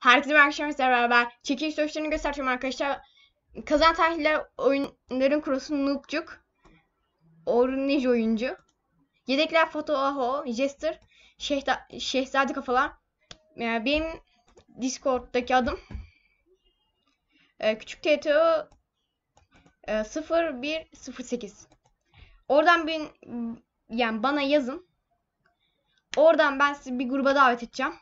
Herkese merhaba arkadaşlar beraber çekiliş sonuçlarını göstereceğim arkadaşlar. Kazan tarihli oyunların kurusu Noobcuk. Orange oyuncu. Yedekler Foto Aho, Jester, Şehda, Şehzade Kafalar. Yani ee, benim Discord'daki adım. Ee, küçük TTO e, 0108. Oradan ben yani bana yazın. Oradan ben sizi bir gruba davet edeceğim.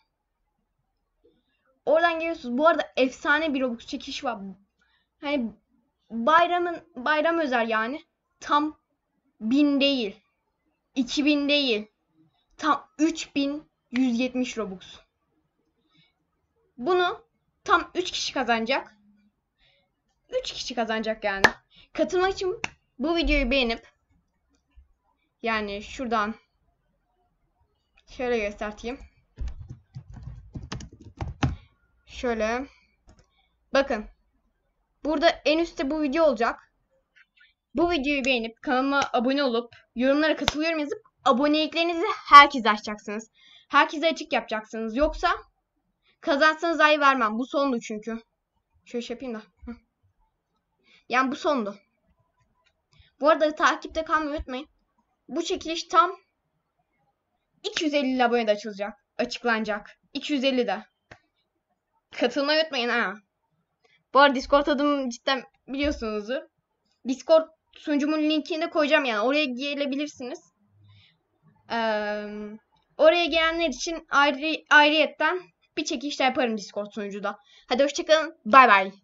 Oradan geliyorsunuz. Bu arada efsane bir Robux çekiş var. Hani bayramın bayram özel yani. Tam 1000 değil. 2000 değil. Tam 3170 Robux. Bunu tam 3 kişi kazanacak. 3 kişi kazanacak yani. Katılmak için bu videoyu beğenip yani şuradan şöyle göstereyim. Şöyle. Bakın. Burada en üstte bu video olacak. Bu videoyu beğenip kanalıma abone olup yorumlara katılıyorum yazıp aboneliklerinizi herkese açacaksınız. Herkese açık yapacaksınız. Yoksa kazansanız ay vermem. Bu sondu çünkü. Şöyle şey yapayım da. Yani bu sondu. Bu arada takipte kalmayı unutmayın. Bu çekiliş tam 250 abone de açılacak. Açıklanacak. 250 de. Katılmayı unutmayın ha. Bu arada Discord adımı cidden biliyorsunuzdur. Discord sunucumun linkini de koyacağım yani. Oraya gelebilirsiniz. Ee, oraya gelenler için ayrı, ayrıyetten bir çekişte yaparım Discord sunucuda. Hadi hoşçakalın. Bay bay.